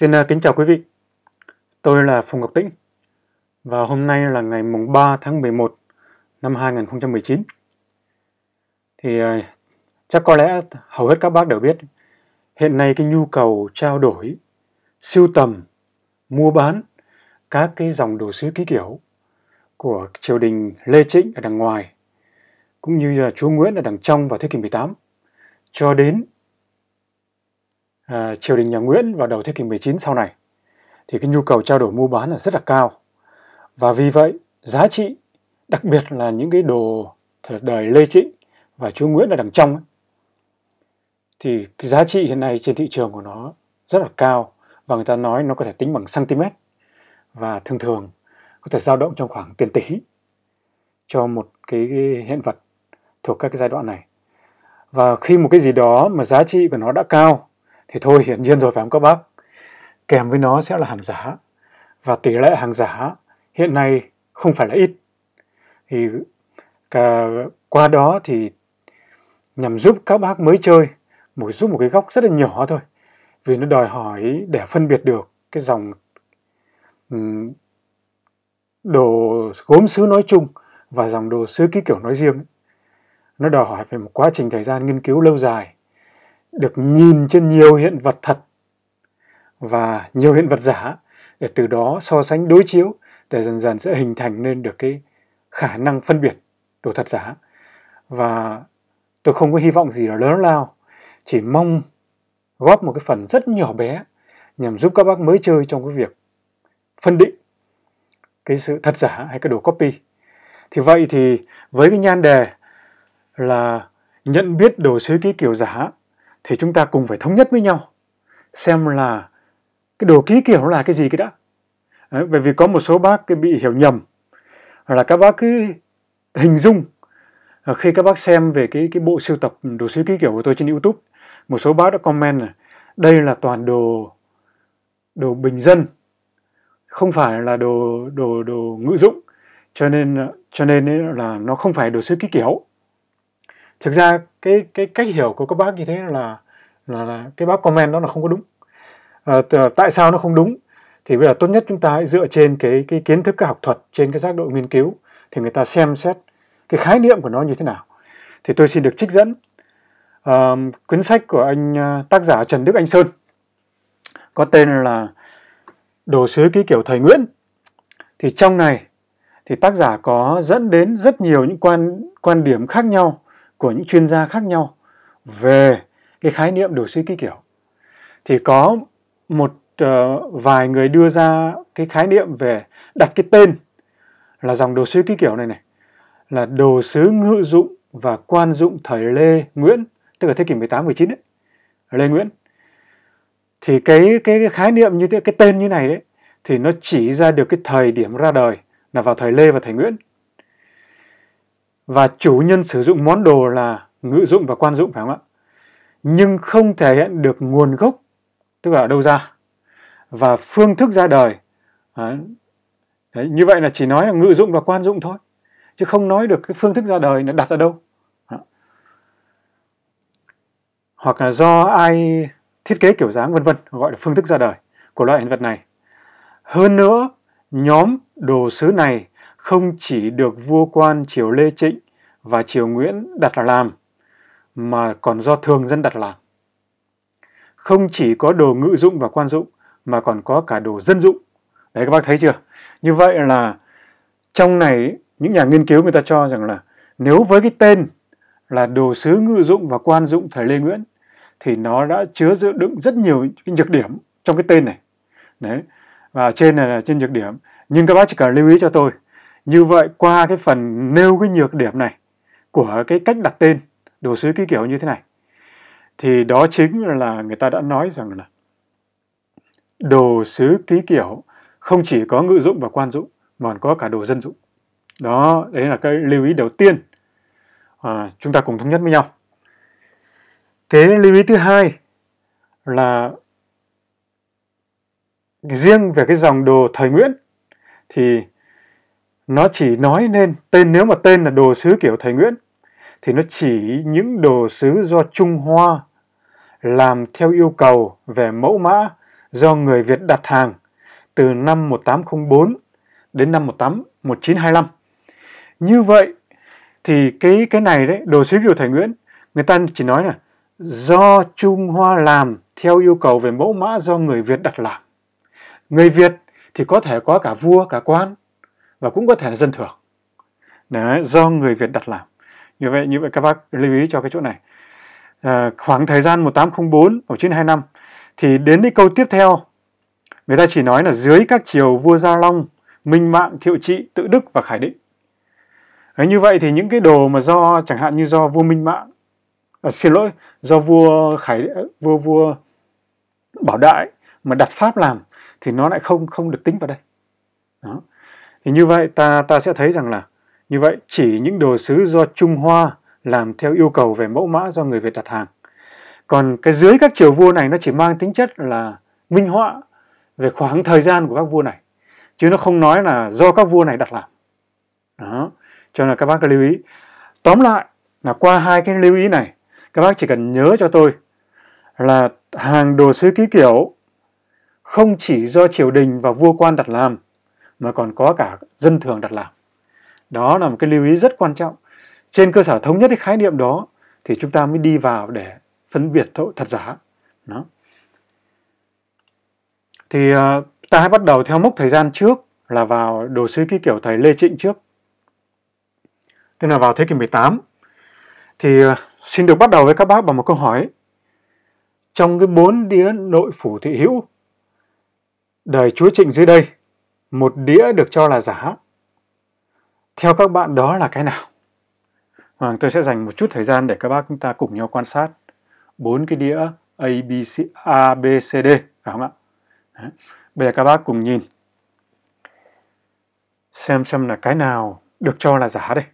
Xin à, kính chào quý vị. Tôi là Phùng Ngọc Tĩnh và hôm nay là ngày mùng 3 tháng 11 năm 2019. Thì à, chắc có lẽ hầu hết các bác đều biết hiện nay cái nhu cầu trao đổi, sưu tầm, mua bán các cái dòng đồ sứ ký kiểu của triều đình Lê Trịnh ở đằng ngoài cũng như là chúa Nguyễn ở đằng trong vào thế kỷ 18 cho đến À, triều đình nhà Nguyễn vào đầu thế kỷ 19 sau này thì cái nhu cầu trao đổi mua bán là rất là cao và vì vậy giá trị đặc biệt là những cái đồ thời đời Lê Trịnh và chúa Nguyễn ở đằng trong ấy, thì cái giá trị hiện nay trên thị trường của nó rất là cao và người ta nói nó có thể tính bằng cm và thường thường có thể dao động trong khoảng tiền tỷ cho một cái hiện vật thuộc các cái giai đoạn này và khi một cái gì đó mà giá trị của nó đã cao thì thôi hiển nhiên rồi phải không các bác? Kèm với nó sẽ là hàng giả và tỷ lệ hàng giả hiện nay không phải là ít. Thì cả à, qua đó thì nhằm giúp các bác mới chơi một giúp một cái góc rất là nhỏ thôi vì nó đòi hỏi để phân biệt được cái dòng đồ gốm sứ nói chung và dòng đồ sứ ký kiểu nói riêng nó đòi hỏi về một quá trình thời gian nghiên cứu lâu dài được nhìn trên nhiều hiện vật thật và nhiều hiện vật giả để từ đó so sánh đối chiếu để dần dần sẽ hình thành nên được cái khả năng phân biệt đồ thật giả và tôi không có hy vọng gì là lớn lao chỉ mong góp một cái phần rất nhỏ bé nhằm giúp các bác mới chơi trong cái việc phân định cái sự thật giả hay cái đồ copy thì vậy thì với cái nhan đề là nhận biết đồ sứ ký kiểu giả thì chúng ta cùng phải thống nhất với nhau xem là cái đồ ký kiểu là cái gì cái đã bởi vì có một số bác cái bị hiểu nhầm hoặc là các bác cứ hình dung à, khi các bác xem về cái cái bộ sưu tập đồ sứ ký kiểu của tôi trên YouTube một số bác đã comment là đây là toàn đồ đồ bình dân không phải là đồ đồ đồ ngữ dụng cho nên cho nên là nó không phải đồ sứ ký kiểu thực ra cái cái cách hiểu của các bác như thế là là, là cái bác comment đó là không có đúng à, tại sao nó không đúng thì bây giờ tốt nhất chúng ta hãy dựa trên cái cái kiến thức cái học thuật trên cái giác độ nghiên cứu thì người ta xem xét cái khái niệm của nó như thế nào thì tôi xin được trích dẫn à, cuốn sách của anh ờ, tác giả Trần Đức Anh Sơn có tên là đồ sứ ký kiểu thầy Nguyễn thì trong này thì tác giả có dẫn đến rất nhiều những quan quan điểm khác nhau của những chuyên gia khác nhau về cái khái niệm đổi suy ký kiểu thì có một ờ, vài người đưa ra cái khái niệm về đặt cái tên là dòng đồ sứ ký kiểu này này là đồ sứ ngự dụng và quan dụng thời Lê Nguyễn tức là thế kỷ 18 19 ấy Lê Nguyễn thì cái, cái khái niệm như thế cái tên như này đấy thì nó chỉ ra được cái thời điểm ra đời là vào thời Lê và thời Nguyễn và chủ nhân sử dụng món đồ là ngữ dụng và quan dụng phải không ạ? Nhưng không thể hiện được nguồn gốc, tức là ở đâu ra, và phương thức ra đời. Ờ, đấy. như vậy là chỉ nói là ngữ dụng và quan dụng thôi, chứ không nói được cái phương thức ra đời nó đặt ở đâu. Ờ. Hoặc là do ai thiết kế kiểu dáng vân vân gọi là phương thức ra đời của loại hiện vật này. Hơn nữa, nhóm đồ sứ này không chỉ được vua quan triều Lê Trịnh và triều Nguyễn đặt là làm, mà còn do thường dân đặt làm. Không chỉ có đồ ngự dụng và quan dụng, mà còn có cả đồ dân dụng. Đấy các bác thấy chưa? Như vậy là trong này những nhà nghiên cứu người ta cho rằng là nếu với cái tên là đồ sứ ngự dụng và quan dụng thời Lê Nguyễn thì nó đã chứa dự đựng rất nhiều cái nhược điểm trong cái tên này. Đấy. Và trên này là trên nhược điểm. Nhưng các bác chỉ cần lưu ý cho tôi như vậy qua cái phần nêu cái nhược điểm này của cái cách đặt tên đồ sứ ký kiểu như thế này thì đó chính là người ta đã nói rằng là đồ sứ ký kiểu không chỉ có ngự dụng và quan dụng mà còn có cả đồ dân dụng đó đấy là cái lưu ý đầu tiên à, chúng ta cùng thống nhất với nhau thế lưu ý thứ hai là riêng về cái dòng đồ thời Nguyễn thì nó chỉ nói nên tên nếu mà tên là đồ sứ kiểu thầy Nguyễn thì nó chỉ những đồ sứ do Trung Hoa làm theo yêu cầu về mẫu mã do người Việt đặt hàng từ năm 1804 đến năm 18, 1925. Như vậy thì cái cái này đấy, đồ sứ kiểu thầy Nguyễn, người ta chỉ nói là do Trung Hoa làm theo yêu cầu về mẫu mã do người Việt đặt làm. Người Việt thì có thể có cả vua, cả quan, và cũng có thể là dân thường Đấy, do người Việt đặt làm như vậy như vậy các bác lưu ý cho cái chỗ này à, khoảng thời gian 1804 1925 thì đến cái câu tiếp theo người ta chỉ nói là dưới các triều vua Gia Long Minh Mạng Thiệu Trị Tự Đức và Khải Định Đấy, như vậy thì những cái đồ mà do chẳng hạn như do vua Minh Mạng à, xin lỗi do vua Khải vua vua Bảo Đại mà đặt pháp làm thì nó lại không không được tính vào đây đó thì như vậy ta ta sẽ thấy rằng là như vậy chỉ những đồ sứ do Trung Hoa làm theo yêu cầu về mẫu mã do người Việt đặt hàng. Còn cái dưới các triều vua này nó chỉ mang tính chất là minh họa về khoảng thời gian của các vua này. Chứ nó không nói là do các vua này đặt làm. Đó. Cho nên các bác lưu ý. Tóm lại là qua hai cái lưu ý này, các bác chỉ cần nhớ cho tôi là hàng đồ sứ ký kiểu không chỉ do triều đình và vua quan đặt làm mà còn có cả dân thường đặt làm. Đó là một cái lưu ý rất quan trọng. Trên cơ sở thống nhất cái khái niệm đó thì chúng ta mới đi vào để phân biệt thật giả. Đó. Thì ờ, ta hãy bắt đầu theo mốc thời gian trước là vào đồ sứ ký kiểu thầy Lê Trịnh trước. Tức là vào thế kỷ 18. Thì ờ, xin được bắt đầu với các bác bằng một câu hỏi. Trong cái bốn đĩa nội phủ thị hữu, đời chúa Trịnh dưới đây một đĩa được cho là giả theo các bạn đó là cái nào và vâng, tôi sẽ dành một chút thời gian để các bác chúng ta cùng nhau quan sát bốn cái đĩa A, B, C, A, B, C, D phải không ạ Đấy. bây giờ các bác cùng nhìn xem xem là cái nào được cho là giả đây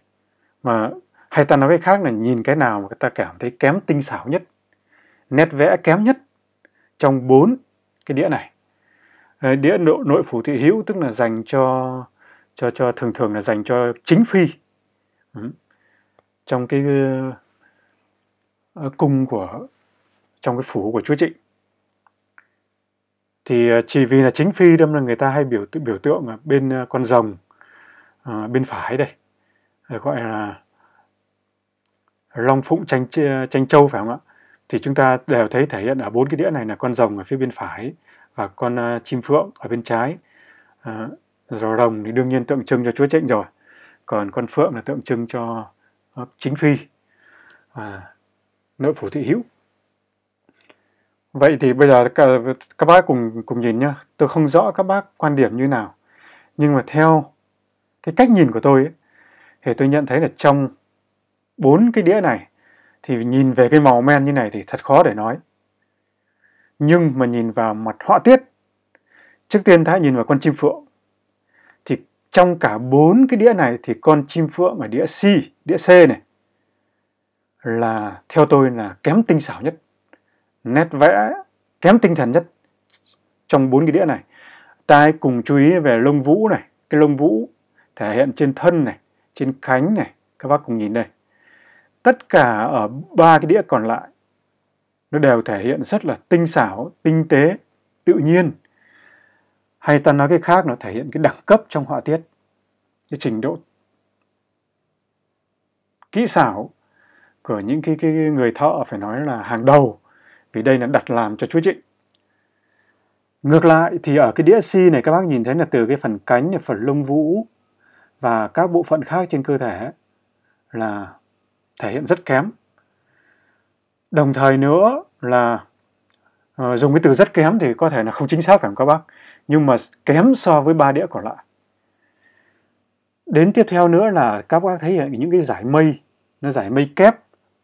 mà hay ta nói cách khác là nhìn cái nào mà ta cảm thấy kém tinh xảo nhất nét vẽ kém nhất trong bốn cái đĩa này Ờ, đĩa độ nội phủ thị hữu tức là dành cho cho cho thường thường là dành cho chính phi ừ. trong cái uh, cung của trong cái phủ của chúa trịnh thì ờ, chỉ vì là chính phi đâm là người ta hay biểu biểu tượng ở bên con rồng à, bên phải đây Để gọi là long phụng tranh tranh châu phải không ạ thì chúng ta đều thấy thể hiện ở bốn cái đĩa này là con rồng ở phía bên phải và con à, chim phượng ở bên trái à, rồi rồng thì đương nhiên tượng trưng cho chúa trịnh rồi còn con phượng là tượng trưng cho à, chính phi à, nội phủ thị hữu vậy thì bây giờ các, các bác cùng cùng nhìn nhá tôi không rõ các bác quan điểm như nào nhưng mà theo cái cách nhìn của tôi ấy, thì tôi nhận thấy là trong bốn cái đĩa này thì nhìn về cái màu men như này thì thật khó để nói nhưng mà nhìn vào mặt họa tiết trước tiên ta hãy nhìn vào con chim phượng thì trong cả bốn cái đĩa này thì con chim phượng ở đĩa C đĩa C này là theo tôi là kém tinh xảo nhất nét vẽ kém tinh thần nhất trong bốn cái đĩa này ta hãy cùng chú ý về lông vũ này cái lông vũ thể hiện trên thân này trên cánh này các bác cùng nhìn đây tất cả ở ba cái đĩa còn lại nó đều thể hiện rất là tinh xảo tinh tế tự nhiên hay ta nói cái khác nó thể hiện cái đẳng cấp trong họa tiết cái trình độ kỹ xảo của những cái, cái người thợ phải nói là hàng đầu vì đây là đặt làm cho chú Trịnh ngược lại thì ở cái đĩa si này các bác nhìn thấy là từ cái phần cánh này phần lông vũ và các bộ phận khác trên cơ thể là thể hiện rất kém đồng thời nữa là uh, dùng cái từ rất kém thì có thể là không chính xác phải không các bác nhưng mà kém so với ba đĩa còn lại đến tiếp theo nữa là các bác thấy những cái giải mây nó giải mây kép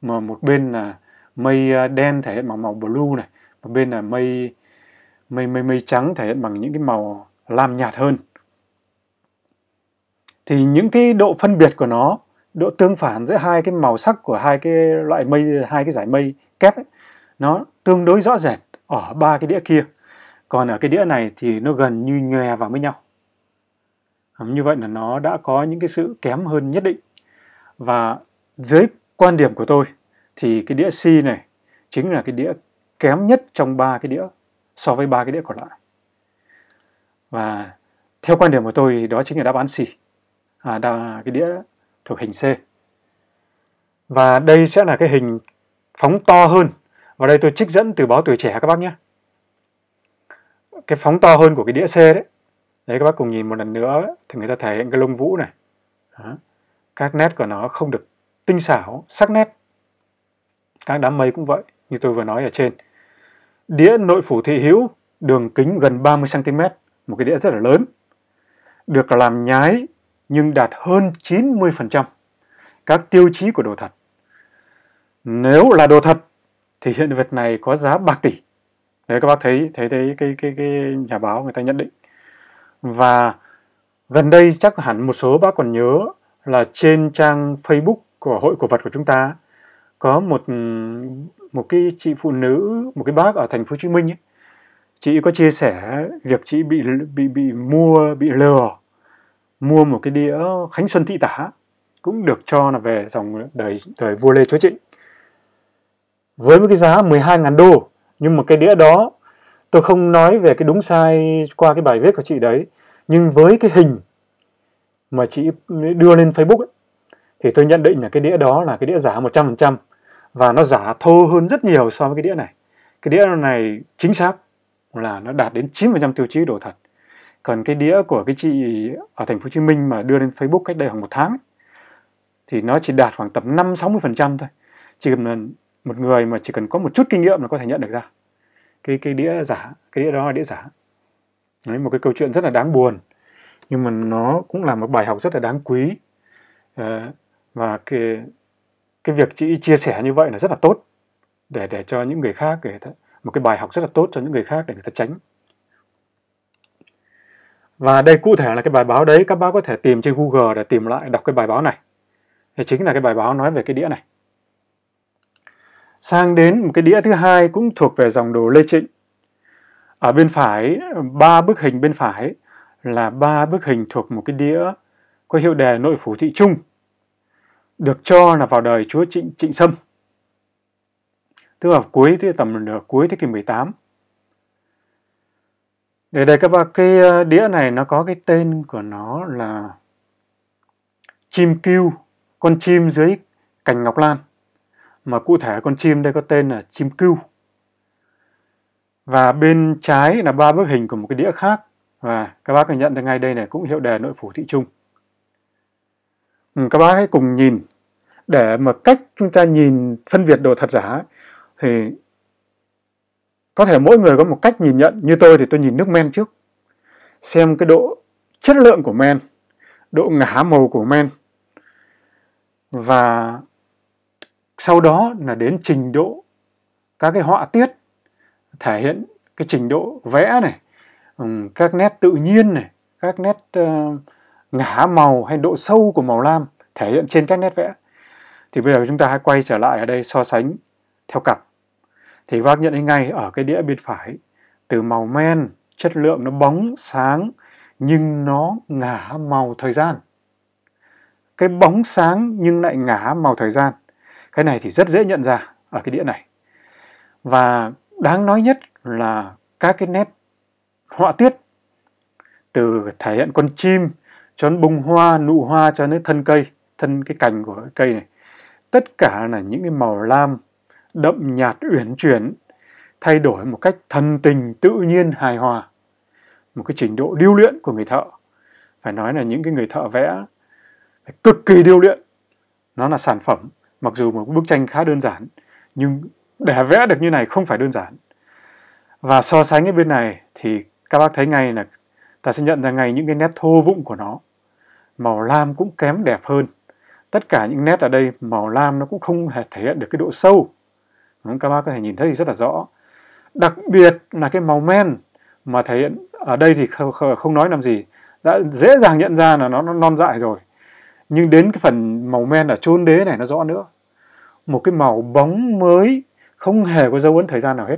mà một bên là mây ờ, đen thể hiện bằng màu blue này một bên là mây mây mây mây trắng thể hiện bằng những cái màu lam nhạt hơn thì những cái độ phân biệt của nó độ tương phản giữa hai cái màu sắc của hai cái loại mây hai cái giải mây kép ấy, nó tương đối rõ rệt ở ba cái đĩa kia còn ở cái đĩa này thì nó gần như nhòe vào với nhau như vậy là nó đã có những cái sự kém hơn nhất định và dưới quan điểm của tôi thì cái đĩa C này chính là cái đĩa kém nhất trong ba cái đĩa so với ba cái đĩa còn lại và theo quan điểm của tôi đó chính là đáp án C à, đà, cái đĩa thuộc hình C. Và đây sẽ là cái hình phóng to hơn. Và đây tôi trích dẫn từ báo tuổi trẻ các bác nhé. Cái phóng to hơn của cái đĩa C đấy. Đấy các bác cùng nhìn một lần nữa thì người ta thể hiện cái lông vũ này. Đó. Các nét của nó không được tinh xảo, sắc nét. Các đám mây cũng vậy, như tôi vừa nói ở trên. Đĩa nội phủ thị hữu, đường kính gần 30cm, một cái đĩa rất là lớn. Được làm nhái nhưng đạt hơn 90% các tiêu chí của đồ thật. Nếu là đồ thật thì hiện vật này có giá bạc tỷ. Đấy các bác thấy thấy thấy cái cái cái nhà báo người ta nhận định. Và gần đây chắc hẳn một số bác còn nhớ là trên trang Facebook của hội cổ vật của chúng ta có một một cái chị phụ nữ, một cái bác ở thành phố Hồ Chí Minh ấy, chị có chia sẻ việc chị bị bị bị mua bị lừa mua một cái đĩa Khánh Xuân Thị Tả cũng được cho là về dòng đời đời vua Lê Chúa Trịnh với một cái giá 12.000 đô nhưng mà cái đĩa đó tôi không nói về cái đúng sai qua cái bài viết của chị đấy nhưng với cái hình mà chị đưa lên Facebook ấy, thì tôi nhận định là cái đĩa đó là cái đĩa giả 100% và nó giả thô hơn rất nhiều so với cái đĩa này cái đĩa này chính xác là nó đạt đến 9% tiêu chí đồ thật còn cái đĩa của cái chị ở thành phố Hồ Chí Minh mà đưa lên Facebook cách đây khoảng một tháng ấy, thì nó chỉ đạt khoảng tầm 5 60 phần trăm thôi chỉ cần một người mà chỉ cần có một chút kinh nghiệm là có thể nhận được ra cái cái đĩa giả cái đĩa đó là đĩa giả đấy một cái câu chuyện rất là đáng buồn nhưng mà nó cũng là một bài học rất là đáng quý ờ, và cái cái việc chị chia sẻ như vậy là rất là tốt để để cho những người khác để một cái bài học rất là tốt cho những người khác để người ta tránh và đây cụ thể là cái bài báo đấy các bác có thể tìm trên Google để tìm lại đọc cái bài báo này. Thì chính là cái bài báo nói về cái đĩa này. Sang đến một cái đĩa thứ hai cũng thuộc về dòng đồ Lê Trịnh. Ở bên phải, ba bức hình bên phải là ba bức hình thuộc một cái đĩa có hiệu đề Nội phủ thị Trung. Được cho là vào đời chúa Trịnh Trịnh Sâm. Tức là cuối thế tầm nửa cuối thế kỷ 18 để đây các bạn, cái ờ, đĩa này nó có cái tên của nó là chim kêu, con chim dưới cành ngọc lan. Mà cụ thể con chim đây có tên là chim kêu. Và bên trái là ba bức hình của một cái đĩa khác. Và các bác có nhận được ngay đây này cũng hiệu đề nội phủ thị trung. Ừ, các bác hãy cùng nhìn để mà cách chúng ta nhìn phân biệt đồ thật giả thì có thể mỗi người có một cách nhìn nhận như tôi thì tôi nhìn nước men trước xem cái độ chất lượng của men độ ngả màu của men và sau đó là đến trình độ các cái họa tiết thể hiện cái trình độ vẽ này các nét tự nhiên này các nét uh, ngả màu hay độ sâu của màu lam thể hiện trên các nét vẽ thì bây giờ chúng ta hãy quay trở lại ở đây so sánh theo cặp thì bác nhận thấy ngay ở cái đĩa bên phải từ màu men chất lượng nó bóng sáng nhưng nó ngả màu thời gian cái bóng sáng nhưng lại ngả màu thời gian cái này thì rất dễ nhận ra ở cái đĩa này và đáng nói nhất là các cái nét họa tiết từ thể hiện con chim cho đến bông hoa nụ hoa cho đến thân cây thân cái cành của cái cây này tất cả là những cái màu lam đậm nhạt uyển chuyển, thay đổi một cách thần tình tự nhiên hài hòa. Một cái trình độ điêu luyện của người thợ. Phải nói là những cái người thợ vẽ cực kỳ điêu luyện. Nó là sản phẩm, mặc dù một bức tranh khá đơn giản, nhưng để vẽ được như này không phải đơn giản. Và so sánh ở bên này thì các bác thấy ngay là ta sẽ nhận ra ngay những cái nét thô vụng của nó. Màu lam cũng kém đẹp hơn. Tất cả những nét ở đây màu lam nó cũng không hề thể hiện được cái độ sâu các bác có thể nhìn thấy rất là rõ. Đặc biệt là cái màu men mà thể hiện ở đây thì không, không nói làm gì. Đã dễ dàng nhận ra là nó, nó non dại rồi. Nhưng đến cái phần màu men ở chôn đế này nó rõ nữa. Một cái màu bóng mới không hề có dấu ấn thời gian nào hết.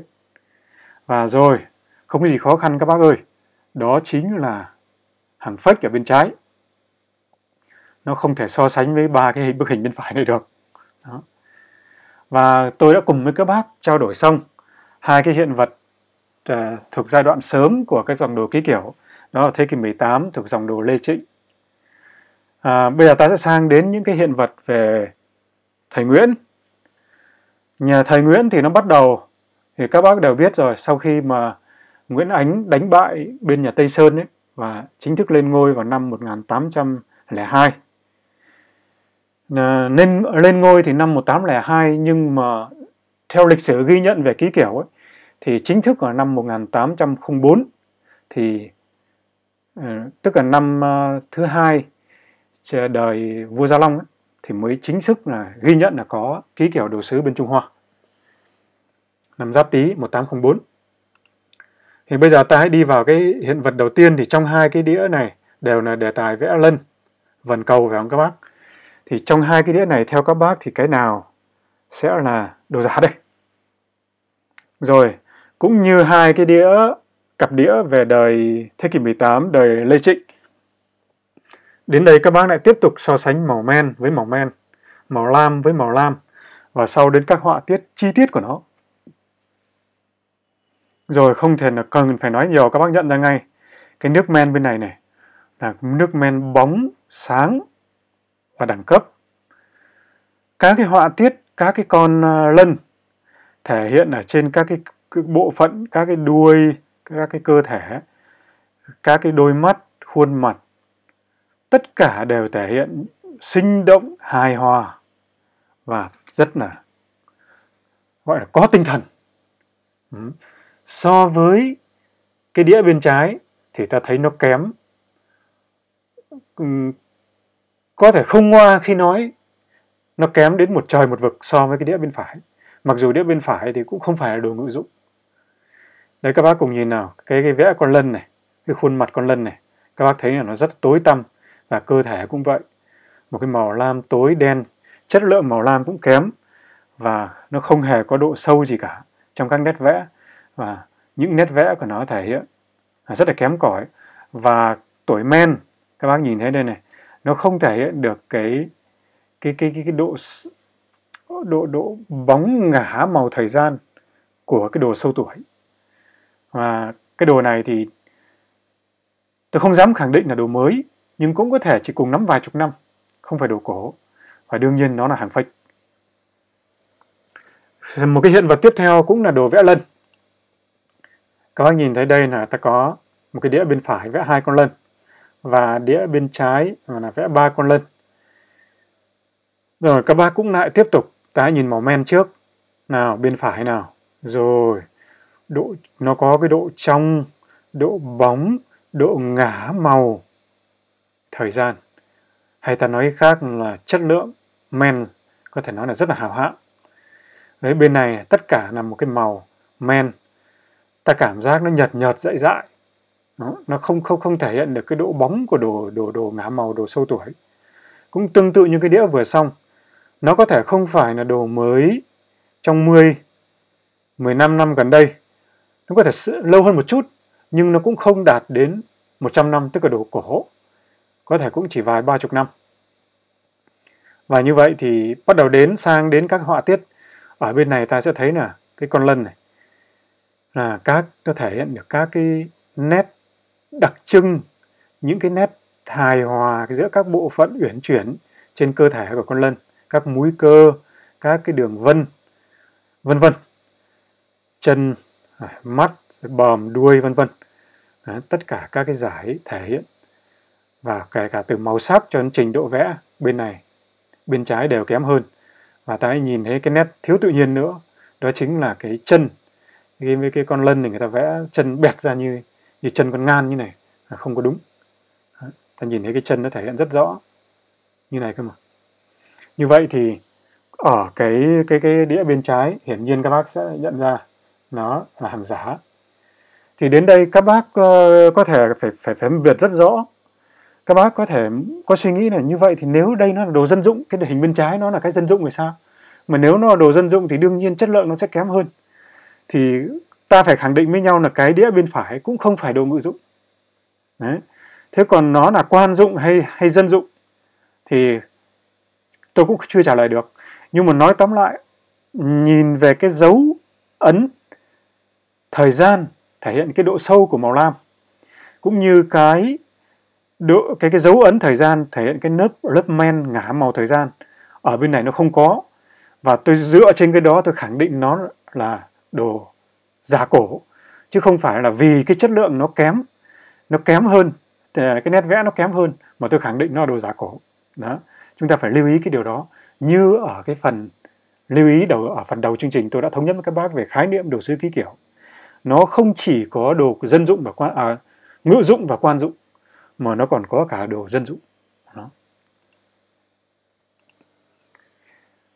Và rồi, không có gì khó khăn các bác ơi. Đó chính là hàng phách ở bên trái nó không thể so sánh với ba cái bức hình bên phải này được đó. Và tôi đã cùng với các bác trao đổi xong hai cái hiện vật uh, thuộc giai đoạn sớm của các dòng đồ ký kiểu. Đó là thế kỷ 18 thuộc dòng đồ Lê Trịnh. À, bây giờ ta sẽ sang đến những cái hiện vật về thầy Nguyễn. Nhà thầy Nguyễn thì nó bắt đầu thì các bác đều biết rồi sau khi mà Nguyễn Ánh đánh bại bên nhà Tây Sơn ấy và chính thức lên ngôi vào năm 1802 nên lên ngôi thì năm 1802 nhưng mà theo lịch sử ghi nhận về ký kiểu ấy, thì chính thức ở năm 1804 thì ờ, tức là năm ờ, thứ hai đời vua Gia Long ấy, thì mới chính thức là ghi nhận là có ký kiểu đồ sứ bên Trung Hoa năm Giáp Tý 1804 thì bây giờ ta hãy đi vào cái hiện vật đầu tiên thì trong hai cái đĩa này đều là đề tài vẽ lân vần cầu phải không các bác thì trong hai cái đĩa này theo các bác thì cái nào sẽ là đồ giả đây rồi cũng như hai cái đĩa cặp đĩa về đời thế kỷ 18 đời Lê Trịnh đến đây các bác lại tiếp tục so sánh màu men với màu men màu lam với màu lam và sau đến các họa tiết chi tiết của nó rồi không thể là cần phải nói nhiều các bác nhận ra ngay cái nước men bên này này là nước men bóng sáng và đẳng cấp. Các cái họa tiết, các cái con ờ, lân thể hiện ở trên các cái, cái bộ phận, các cái đuôi, các cái cơ thể, các cái đôi mắt, khuôn mặt. Tất cả đều thể hiện sinh động, hài hòa và rất là gọi là có tinh thần. So với cái đĩa bên trái thì ta thấy nó kém có thể không ngoa khi nói nó kém đến một trời một vực so với cái đĩa bên phải mặc dù đĩa bên phải thì cũng không phải là đồ ngự dụng đấy các bác cùng nhìn nào cái cái vẽ con lân này cái khuôn mặt con lân này các bác thấy là nó rất tối tăm và cơ thể cũng vậy một cái màu lam tối đen chất lượng màu lam cũng kém và nó không hề có độ sâu gì cả trong các nét vẽ và những nét vẽ của nó thể hiện là rất là kém cỏi và tuổi men các bác nhìn thấy đây này nó không thể hiện được cái cái cái cái, cái độ độ độ bóng ngả màu thời gian của cái đồ sâu tuổi và cái đồ này thì tôi không dám khẳng định là đồ mới nhưng cũng có thể chỉ cùng nắm vài chục năm không phải đồ cổ và đương nhiên nó là hàng fake một cái hiện vật tiếp theo cũng là đồ vẽ lân các bác nhìn thấy đây là ta có một cái đĩa bên phải vẽ hai con lân và đĩa bên trái và là vẽ ba con lân. Rồi các bác cũng lại tiếp tục tái nhìn màu men trước. Nào, bên phải nào. Rồi, độ nó có cái độ trong, độ bóng, độ ngả màu, thời gian. Hay ta nói khác là chất lượng men có thể nói là rất là hào hạng. Đấy, bên này tất cả là một cái màu men. Ta cảm giác nó nhợt nhợt dậy dại nó, nó không không không thể hiện được cái độ bóng của đồ đồ đồ ngả màu đồ sâu tuổi cũng tương tự như cái đĩa vừa xong nó có thể không phải là đồ mới trong 10 15 năm gần đây nó có thể lâu hơn một chút nhưng nó cũng không đạt đến 100 năm tức là đồ cổ có thể cũng chỉ vài ba chục năm và như vậy thì bắt đầu đến sang đến các họa tiết ở bên này ta sẽ thấy là cái con lân này là các nó thể hiện được các cái nét đặc trưng những cái nét hài hòa giữa các bộ phận uyển chuyển trên cơ thể của con lân các múi cơ các cái đường vân vân vân chân à, mắt bòm, đuôi vân vân tất cả các cái giải thể hiện và kể cả từ màu sắc cho đến trình độ vẽ bên này bên trái đều kém hơn và ta nhìn thấy cái nét thiếu tự nhiên nữa đó chính là cái chân cái với cái con lân thì người ta vẽ chân bẹt ra như như chân con ngan như này là không có đúng ta nhìn thấy cái chân nó thể hiện rất rõ như này cơ mà như vậy thì ở cái cái cái đĩa bên trái hiển nhiên các bác sẽ nhận ra nó là hàng giả thì đến đây các bác ờ, có thể phải phải phải biệt rất rõ các bác có thể có suy nghĩ là như vậy thì nếu đây nó là đồ dân dụng cái hình bên trái nó là cái dân dụng thì sao mà nếu nó là đồ dân dụng thì đương nhiên chất lượng nó sẽ kém hơn thì ta phải khẳng định với nhau là cái đĩa bên phải cũng không phải đồ ngự dụng đấy thế còn nó là quan dụng hay hay dân dụng thì tôi cũng chưa trả lời được nhưng mà nói tóm lại nhìn về cái dấu ấn thời gian thể hiện cái độ sâu của màu lam cũng như cái độ cái cái dấu ấn thời gian thể hiện cái lớp lớp men ngả màu thời gian ở bên này nó không có và tôi dựa trên cái đó tôi khẳng định nó là đồ giả cổ chứ không phải là vì cái chất lượng nó kém nó kém hơn cái nét vẽ nó kém hơn mà tôi khẳng định nó là đồ giả cổ đó chúng ta phải lưu ý cái điều đó như ở cái phần lưu ý đầu ở phần đầu chương trình tôi đã thống nhất với các bác về khái niệm đồ sứ ký kiểu nó không chỉ có đồ dân dụng và quan à, ngự dụng và quan dụng mà nó còn có cả đồ dân dụng đó.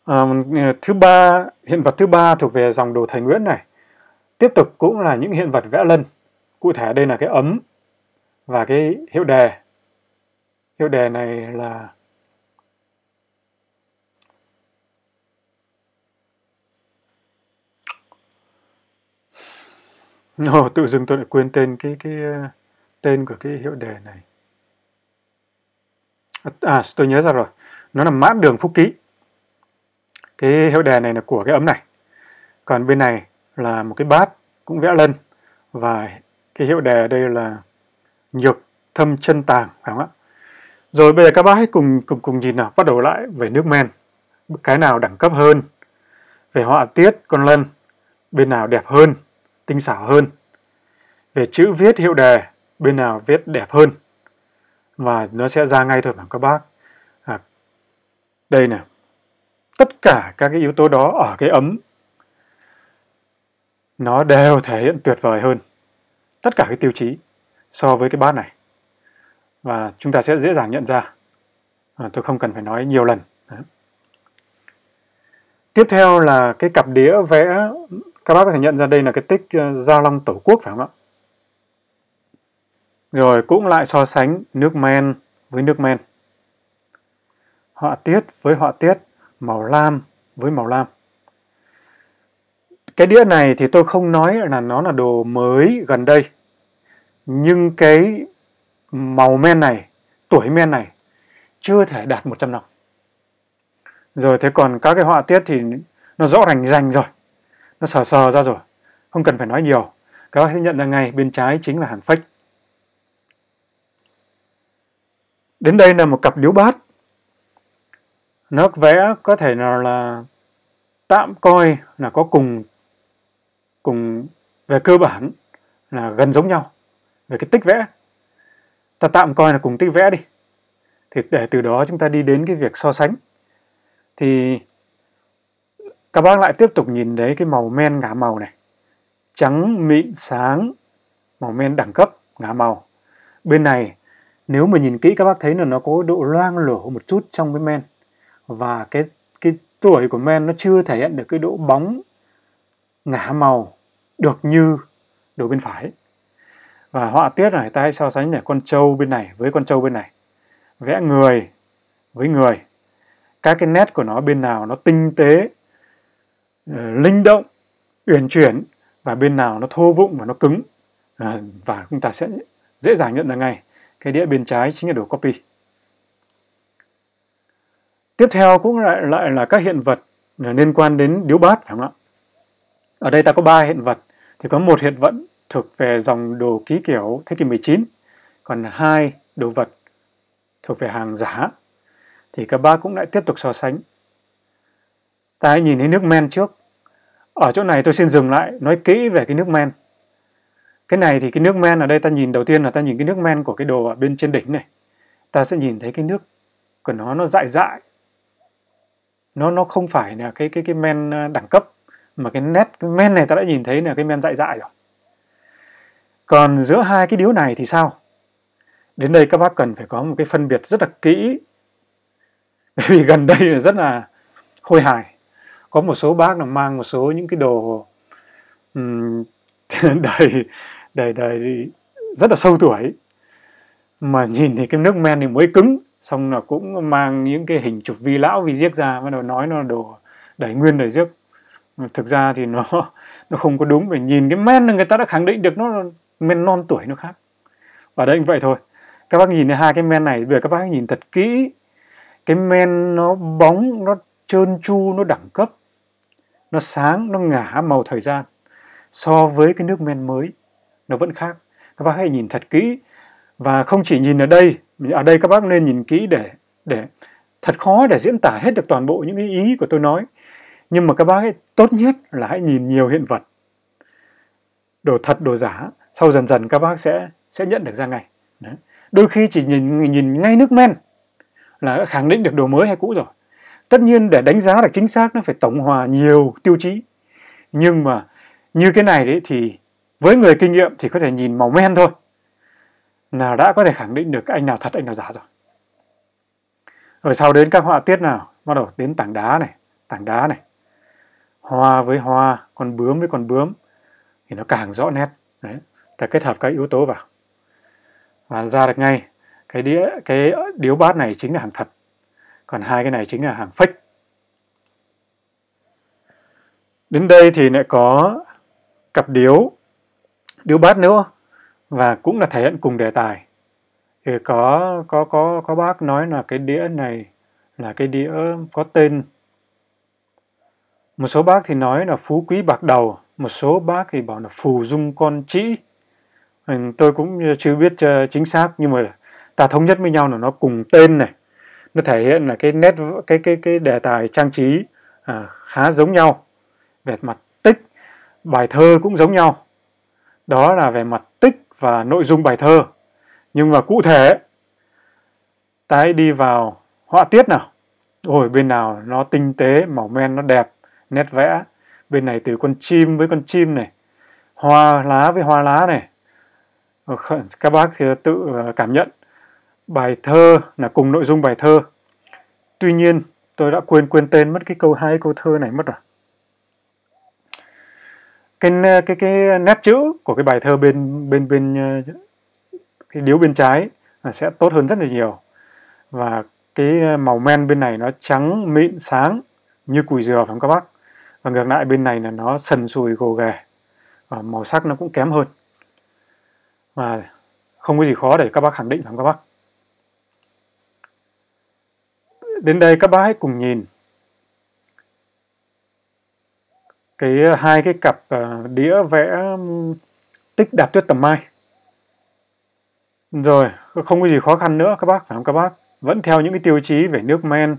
À, thứ ba hiện vật thứ ba thuộc về dòng đồ thầy Nguyễn này Tiếp tục cũng là những hiện vật vẽ lân. Cụ thể đây là cái ấm và cái hiệu đề. Hiệu đề này là No, tự dưng tôi lại quên tên cái cái ờ, tên của cái hiệu đề này. À, à, tôi nhớ ra rồi. Nó là mãn đường phúc ký. Cái hiệu đề này là của cái ấm này. Còn bên này là một cái bát cũng vẽ lân và cái hiệu đề ở đây là nhược thâm chân tàng phải không ạ? Rồi bây giờ các bác hãy cùng cùng cùng nhìn nào, bắt đầu lại về nước men. Cái nào đẳng cấp hơn? Về họa tiết con lân, bên nào đẹp hơn, tinh xảo hơn? Về chữ viết hiệu đề, bên nào viết đẹp hơn? Và nó sẽ ra ngay thôi phải các bác? À, đây nè, Tất cả các cái yếu tố đó ở cái ấm nó đều thể hiện tuyệt vời hơn tất cả cái tiêu chí so với cái bát này và chúng ta sẽ dễ dàng nhận ra à, tôi không cần phải nói nhiều lần Đấy. tiếp theo là cái cặp đĩa vẽ các bác có thể nhận ra đây là cái tích ờ, giao long tổ quốc phải không ạ rồi cũng lại so sánh nước men với nước men họa tiết với họa tiết màu lam với màu lam cái đĩa này thì tôi không nói là nó là đồ mới gần đây nhưng cái màu men này tuổi men này chưa thể đạt 100 năm rồi thế còn các cái họa tiết thì nó rõ ràng rành rồi nó sờ sờ ra rồi không cần phải nói nhiều các bác sẽ nhận ra ngay bên trái chính là hàn phách đến đây là một cặp điếu bát nó vẽ có thể nào là tạm coi là có cùng cùng về cơ bản là gần giống nhau về cái tích vẽ ta tạm coi là cùng tích vẽ đi thì để từ đó chúng ta đi đến cái việc so sánh thì các bác lại tiếp tục nhìn thấy cái màu men ngả màu này trắng mịn sáng màu men đẳng cấp ngả màu bên này nếu mà nhìn kỹ các bác thấy là nó có độ loang lổ một chút trong cái men và cái cái tuổi của men nó chưa thể hiện được cái độ bóng ngả màu được như đối bên phải và họa tiết này ta hãy so sánh để con trâu bên này với con trâu bên này vẽ người với người các cái nét của nó bên nào nó tinh tế ờ, linh động uyển chuyển và bên nào nó thô vụng và nó cứng ờ, và chúng ta sẽ dễ dàng nhận ra ngay cái đĩa bên trái chính là đồ copy tiếp theo cũng lại lại là các hiện vật ờ, liên quan đến điếu bát phải không ạ ở đây ta có ba hiện vật, thì có một hiện vật thuộc về dòng đồ ký kiểu thế kỷ 19, còn hai đồ vật thuộc về hàng giả. Thì cả ba cũng lại tiếp tục so sánh. Ta hãy nhìn thấy nước men trước. Ở chỗ này tôi xin dừng lại nói kỹ về cái nước men. Cái này thì cái nước men ở đây ta nhìn đầu tiên là ta nhìn cái nước men của cái đồ ở bên trên đỉnh này. Ta sẽ nhìn thấy cái nước của nó nó dại dại. Nó nó không phải là cái cái cái men đẳng cấp mà cái nét cái men này ta đã nhìn thấy là cái men dại dại rồi còn giữa hai cái điếu này thì sao đến đây các bác cần phải có một cái phân biệt rất là kỹ bởi vì gần đây là rất là khôi hài có một số bác là mang một số những cái đồ um, đầy đầy đầy rất là sâu tuổi mà nhìn thì cái nước men thì mới cứng xong là cũng mang những cái hình chụp vi lão vi giếc ra bắt đầu nói nó là đồ đẩy nguyên đời giếc thực ra thì nó nó không có đúng phải nhìn cái men là người ta đã khẳng định được nó men non tuổi nó khác và đấy vậy thôi các bác nhìn thấy hai cái men này bây các bác nhìn thật kỹ cái men nó bóng nó trơn tru nó đẳng cấp nó sáng nó ngả màu thời gian so với cái nước men mới nó vẫn khác các bác hãy nhìn thật kỹ và không chỉ nhìn ở đây ở đây các bác nên nhìn kỹ để để thật khó để diễn tả hết được toàn bộ những cái ý của tôi nói nhưng mà các bác ấy tốt nhất là hãy nhìn nhiều hiện vật đồ thật đồ giả sau dần dần các bác sẽ sẽ nhận được ra ngay Đấy. đôi khi chỉ nhìn nhìn ngay nước men là khẳng định được đồ mới hay cũ rồi tất nhiên để đánh giá được chính xác nó phải tổng hòa nhiều tiêu chí nhưng mà như cái này đấy thì với người kinh nghiệm thì có thể nhìn màu men thôi là đã có thể khẳng định được anh nào thật anh nào giả rồi rồi sau đến các họa tiết nào bắt đầu đến tảng đá này tảng đá này hoa với hoa con bướm với con bướm thì nó càng rõ nét đấy ta kết hợp các yếu tố vào và ra được ngay cái đĩa cái điếu bát này chính là hàng thật còn hai cái này chính là hàng fake đến đây thì lại có cặp điếu điếu bát nữa và cũng là thể hiện cùng đề tài thì có có có có bác nói là cái đĩa này là cái đĩa có tên một số bác thì nói là phú quý bạc đầu, một số bác thì bảo là phù dung con trĩ. Tôi cũng chưa biết ờ, chính xác nhưng mà ta thống nhất với nhau là nó cùng tên này. Nó thể hiện là cái nét cái cái cái đề tài trang trí à, khá giống nhau về mặt tích, bài thơ cũng giống nhau. Đó là về mặt tích và nội dung bài thơ. Nhưng mà cụ thể ta hãy đi vào họa tiết nào. Ôi bên nào nó tinh tế, màu men nó đẹp nét vẽ bên này từ con chim với con chim này hoa lá với hoa lá này ờ, các bác thì tự ờ, cảm nhận bài thơ là cùng nội dung bài thơ tuy nhiên tôi đã quên quên tên mất cái câu hai câu thơ này mất rồi cái ờ, cái cái nét chữ của cái bài thơ bên bên bên cái điếu bên trái là sẽ tốt hơn rất là nhiều và cái màu men bên này nó trắng mịn sáng như củi dừa phải không các bác và ngược lại bên này là nó sần sùi gồ ghề và màu sắc nó cũng kém hơn và không có gì khó để các bác khẳng định rằng các bác đến đây các bác hãy cùng nhìn cái ờ, hai cái cặp ờ, đĩa vẽ tích đạp tuyết tầm mai rồi không có gì khó khăn nữa các bác phải không các bác vẫn theo những cái tiêu chí về nước men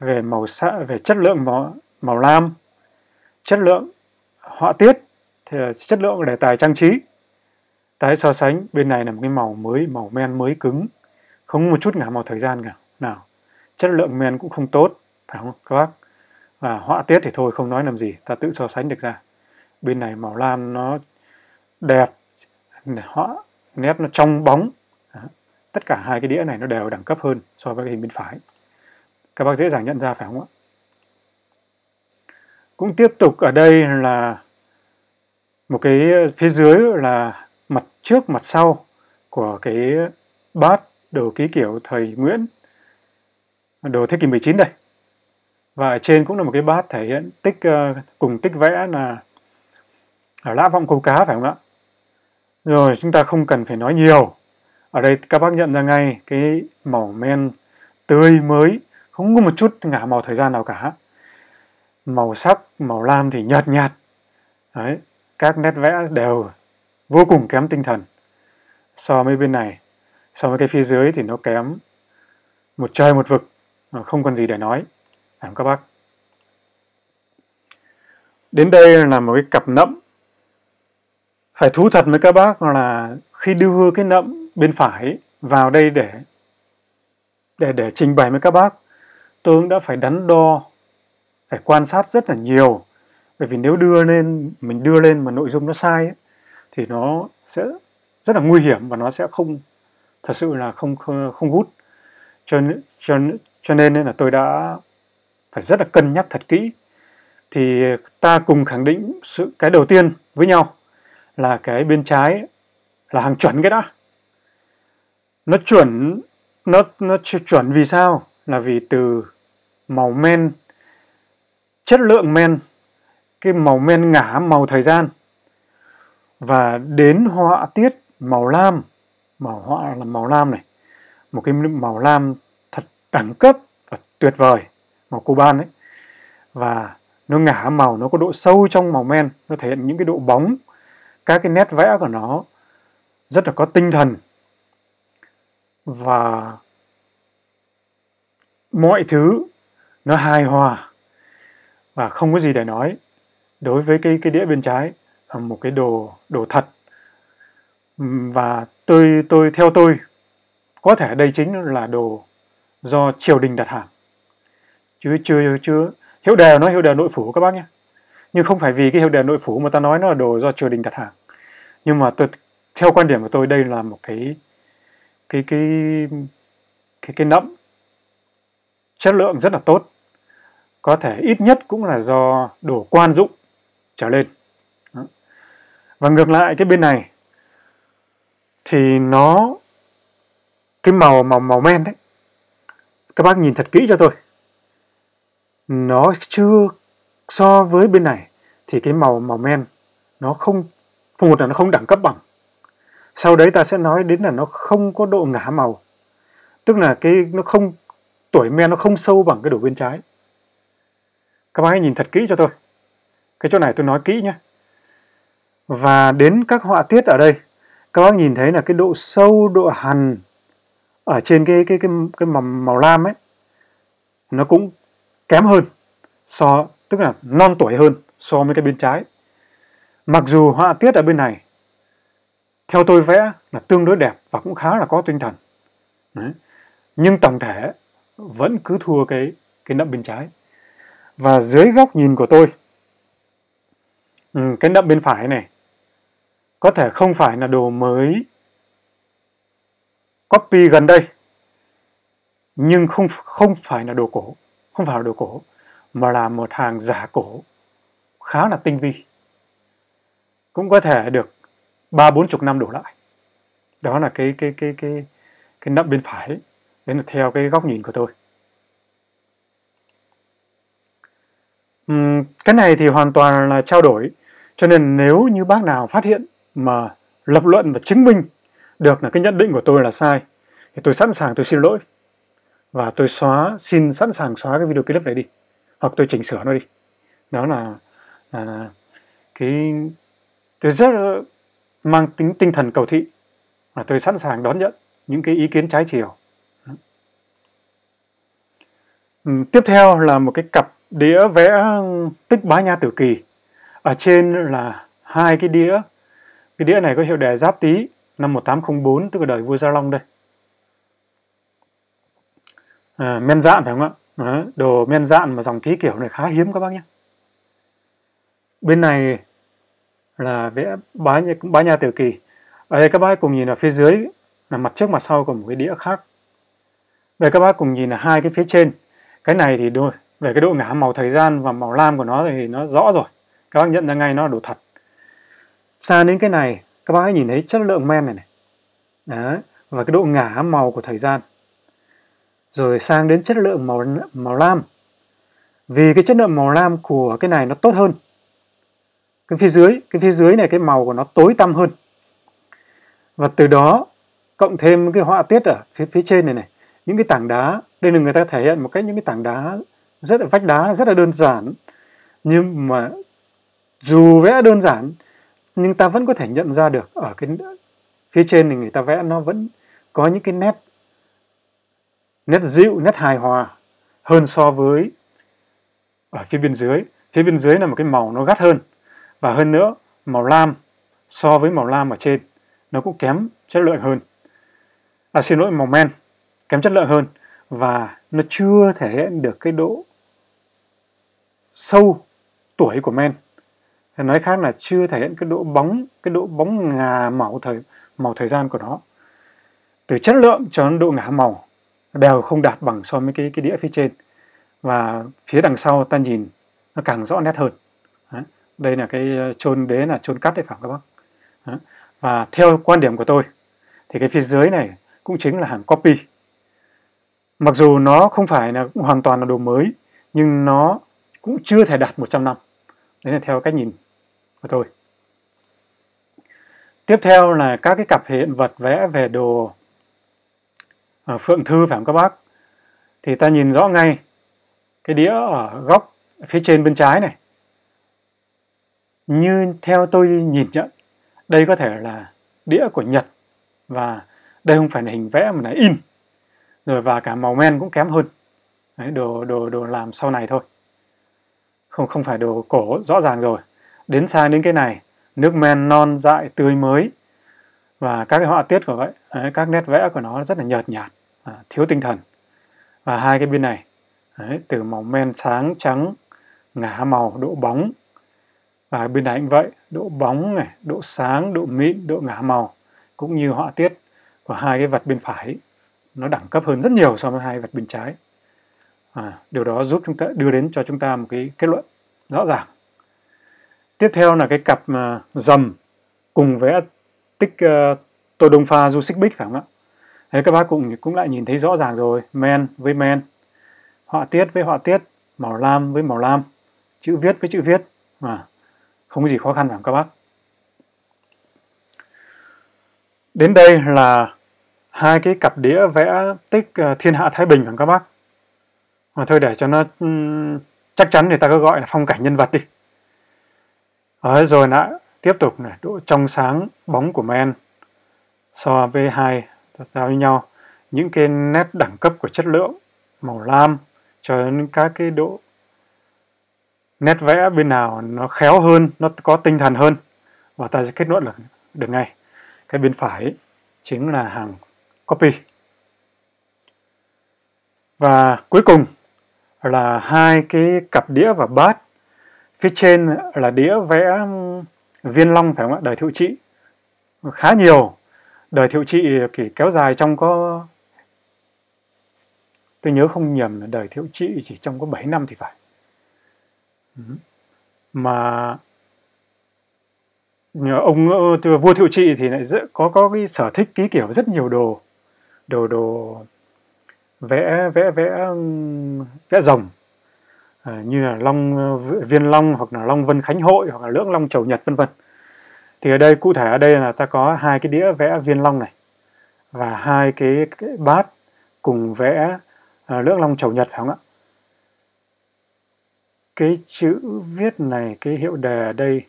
về màu sắc về chất lượng màu màu lam chất lượng họa tiết thì là chất lượng đề tài trang trí tái so sánh bên này là một cái màu mới màu men mới cứng không một chút ngả màu thời gian cả nào chất lượng men cũng không tốt phải không các bác và họa tiết thì thôi không nói làm gì ta tự so sánh được ra bên này màu lam nó đẹp họa nét nó trong bóng tất cả hai cái đĩa này nó đều đẳng cấp hơn so với cái hình bên phải các bác dễ dàng nhận ra phải không ạ cũng tiếp tục ở đây là một cái phía dưới là mặt trước mặt sau của cái bát đồ ký kiểu thời Nguyễn đồ thế kỷ 19 đây và ở trên cũng là một cái bát thể hiện tích ờ, cùng tích vẽ là ở lã vọng câu cá phải không ạ rồi chúng ta không cần phải nói nhiều ở đây các bác nhận ra ngay cái màu men tươi mới không có một chút ngả màu thời gian nào cả màu sắc màu lam thì nhợt nhạt Đấy, các nét vẽ đều vô cùng kém tinh thần so với bên này so với cái phía dưới thì nó kém một trời một vực không còn gì để nói cảm các bác đến đây là một cái cặp nẫm phải thú thật với các bác là khi đưa cái nẫm bên phải vào đây để để để trình bày với các bác tôi cũng đã phải đắn đo phải quan sát rất là nhiều bởi vì nếu đưa lên mình đưa lên mà nội dung nó sai ấy, thì nó sẽ rất là nguy hiểm và nó sẽ không thật sự là không không hút cho cho cho nên là tôi đã phải rất là cân nhắc thật kỹ thì ta cùng khẳng định sự cái đầu tiên với nhau là cái bên trái là hàng chuẩn cái đã nó chuẩn nó nó chuẩn vì sao là vì từ màu men chất lượng men cái màu men ngả màu thời gian và đến họa tiết màu lam màu họa là màu lam này một cái màu lam thật đẳng cấp và tuyệt vời màu Cuban ấy và nó ngả màu nó có độ sâu trong màu men nó thể hiện những cái độ bóng các cái nét vẽ của nó rất là có tinh thần và mọi thứ nó hài hòa và không có gì để nói đối với cái cái đĩa bên trái là một cái đồ đồ thật và tôi tôi theo tôi có thể đây chính là đồ do triều đình đặt hàng chứ chưa chưa hiệu đề nó hiệu đề nội phủ các bác nhé nhưng không phải vì cái hiệu đề nội phủ mà ta nói nó là đồ do triều đình đặt hàng nhưng mà tôi theo quan điểm của tôi đây là một cái cái cái cái cái nẫm chất lượng rất là tốt có thể ít nhất cũng là do đổ quan dụng trở lên và ngược lại cái bên này thì nó cái màu màu màu men đấy các bác nhìn thật kỹ cho tôi nó chưa so với bên này thì cái màu màu men nó không một là nó không đẳng cấp bằng sau đấy ta sẽ nói đến là nó không có độ ngả màu tức là cái nó không tuổi men nó không sâu bằng cái đổ bên trái các bác hãy nhìn thật kỹ cho tôi cái chỗ này tôi nói kỹ nhé và đến các họa tiết ở đây các bác nhìn thấy là cái độ sâu độ hằn ở trên cái cái cái cái màu màu lam ấy nó cũng kém hơn so tức là non tuổi hơn so với cái bên trái mặc dù họa tiết ở bên này theo tôi vẽ là tương đối đẹp và cũng khá là có tinh thần Đấy. nhưng tổng thể vẫn cứ thua cái cái nậm bên trái và dưới góc nhìn của tôi ừ, cái nậm bên phải này có thể không phải là đồ mới copy gần đây nhưng không không phải là đồ cổ không phải là đồ cổ mà là một hàng giả cổ khá là tinh vi cũng có thể được ba bốn chục năm đổ lại đó là cái cái cái cái cái nậm bên phải đấy là theo cái góc nhìn của tôi Uhm, cái này thì hoàn toàn là trao đổi. Cho nên nếu như bác nào phát hiện mà lập luận và chứng minh được là cái nhận định của tôi là sai thì tôi sẵn sàng tôi xin lỗi và tôi xóa xin sẵn sàng xóa cái video clip này đi hoặc tôi chỉnh sửa nó đi đó là, là, là cái tôi rất mang tính tinh thần cầu thị và tôi sẵn sàng đón nhận những cái ý kiến trái chiều ừ, tiếp theo là một cái cặp đĩa vẽ tích bá nha tử kỳ ở trên là hai cái đĩa cái đĩa này có hiệu đề giáp tý năm 1804 tức là đời vua gia long đây à, men dạn phải không ạ Đó, đồ men dạn mà dòng ký kiểu này khá hiếm các bác nhé bên này là vẽ bá nha, bá nha tử kỳ ở đây các bác cùng nhìn ở phía dưới là mặt trước mặt sau của một cái đĩa khác đây các bác cùng nhìn là hai cái phía trên cái này thì đôi về cái độ ngả màu thời gian và màu lam của nó thì nó rõ rồi các bác nhận ra ngay nó là đồ thật xa đến cái này các bác hãy nhìn thấy chất lượng men này này Đó. và cái độ ngả màu của thời gian rồi sang đến chất lượng màu màu lam vì cái chất lượng màu lam của cái này nó tốt hơn cái phía dưới cái phía dưới này cái màu của nó tối tăm hơn và từ đó cộng thêm cái họa tiết ở phía phía trên này này những cái tảng đá đây là người ta thể hiện một cách những cái tảng đá rất là vách đá rất là đơn giản nhưng mà dù vẽ đơn giản nhưng ta vẫn có thể nhận ra được ở cái phía trên thì người ta vẽ nó vẫn có những cái nét nét dịu nét hài hòa hơn so với ở phía bên dưới phía bên dưới là một cái màu nó gắt hơn và hơn nữa màu lam so với màu lam ở trên nó cũng kém chất lượng hơn à xin lỗi màu men kém chất lượng hơn và nó chưa thể hiện được cái độ sâu tuổi của men nói khác là chưa thể hiện cái độ bóng cái độ bóng ngà màu thời màu thời gian của nó từ chất lượng cho đến độ ngà màu đều không đạt bằng so với cái cái đĩa phía trên và phía đằng sau ta nhìn nó càng rõ nét hơn đây là cái ờ, chôn đế là chôn cắt đấy phải không các bác và theo quan điểm của tôi thì cái phía dưới này cũng chính là hàng copy Mặc dù nó không phải là hoàn toàn là đồ mới, nhưng nó cũng chưa thể đạt 100 năm. Đấy là theo cách nhìn của tôi. Tiếp theo là các cái cặp hiện vật vẽ về đồ ở ờ, Phượng Thư phải không các bác? Thì ta nhìn rõ ngay cái đĩa ở góc phía trên bên trái này. Như theo tôi nhìn nhận, đây có thể là đĩa của Nhật và đây không phải là hình vẽ mà là in rồi và cả màu men cũng kém hơn Đấy, đồ đồ đồ làm sau này thôi không không phải đồ cổ rõ ràng rồi đến sang đến cái này nước men non dại tươi mới và các cái họa tiết của vậy Đấy, các nét vẽ của nó rất là nhợt nhạt à, thiếu tinh thần và hai cái bên này Đấy, từ màu men sáng trắng ngả màu độ bóng và bên này cũng vậy độ bóng này độ sáng độ mịn độ ngả màu cũng như họa tiết của hai cái vật bên phải nó đẳng cấp hơn rất nhiều so với hai vạch bên trái à, điều đó giúp chúng ta đưa đến cho chúng ta một cái kết luận rõ ràng tiếp theo là cái cặp mà dầm cùng với tích uh, tô đông pha du xích bích phải không ạ đấy các bác cũng cũng lại nhìn thấy rõ ràng rồi men với men họa tiết với họa tiết màu lam với màu lam chữ viết với chữ viết mà không có gì khó khăn phải không các bác đến đây là hai cái cặp đĩa vẽ tích ờ, thiên hạ thái bình của các bác mà thôi để cho nó chắc chắn thì ta cứ gọi là phong cảnh nhân vật đi Đấy, rồi lại tiếp tục này độ trong sáng bóng của men so với hai giao với nhau những cái nét đẳng cấp của chất lượng màu lam cho đến các cái độ nét vẽ bên nào nó khéo hơn nó có tinh thần hơn và ta sẽ kết luận là được ngay cái bên phải chính là hàng copy và cuối cùng là hai cái cặp đĩa và bát phía trên là đĩa vẽ viên long phải không ạ đời thiệu trị khá nhiều đời thiệu trị kỳ kéo dài trong có tôi nhớ không nhầm là đời thiệu trị chỉ trong có 7 năm thì phải mà ông vua thiệu trị thì lại có có cái sở thích ký kiểu rất nhiều đồ đồ đồ vẽ vẽ vẽ vẽ rồng à, như là long uh, viên long hoặc là long vân khánh hội hoặc là lưỡng long chầu nhật vân vân thì ở đây cụ thể ở đây là ta có hai cái đĩa vẽ viên long này và hai cái, cái bát cùng vẽ à, lưỡng long chầu nhật phải không ạ cái chữ viết này cái hiệu đề ở đây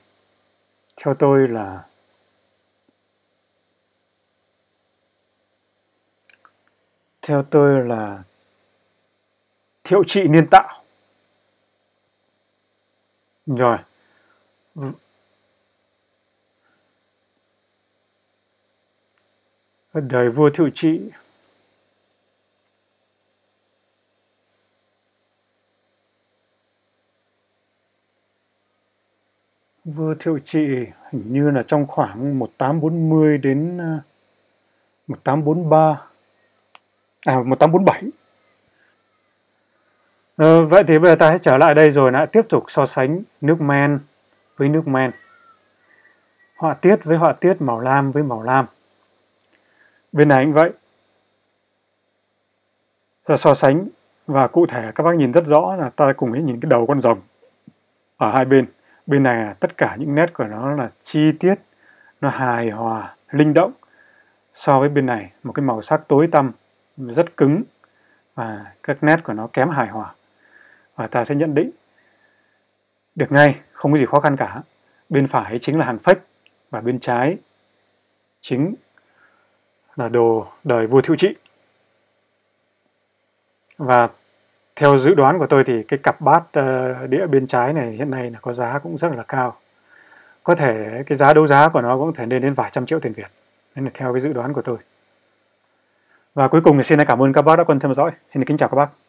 theo tôi là theo tôi là thiệu trị niên tạo rồi đời vua thiệu trị vua thiệu trị hình như là trong khoảng 1840 đến 1843 à, à 1847 ờ, vậy thì bây giờ ta sẽ trở lại đây rồi lại tiếp tục so sánh nước men với nước men họa tiết với họa tiết màu lam với màu lam bên này cũng vậy ra so sánh và cụ thể các bác nhìn rất rõ là ta cùng nhìn cái đầu con rồng ở hai bên bên này là tất cả những nét của nó là chi tiết nó hài hòa linh động so với bên này một cái màu sắc tối tăm rất cứng và các nét của nó kém hài hòa và ta sẽ nhận định được ngay không có gì khó khăn cả bên phải chính là hàng phách và bên trái chính là đồ đời vua thiệu trị và theo dự đoán của tôi thì cái cặp bát ờ, đĩa bên trái này hiện nay là có giá cũng rất là cao có thể cái giá đấu giá của nó cũng có thể lên đến vài trăm triệu tiền Việt nên là theo cái dự đoán của tôi và cuối cùng thì xin cảm ơn các bác đã quan tâm theo dõi. Xin kính chào các bác.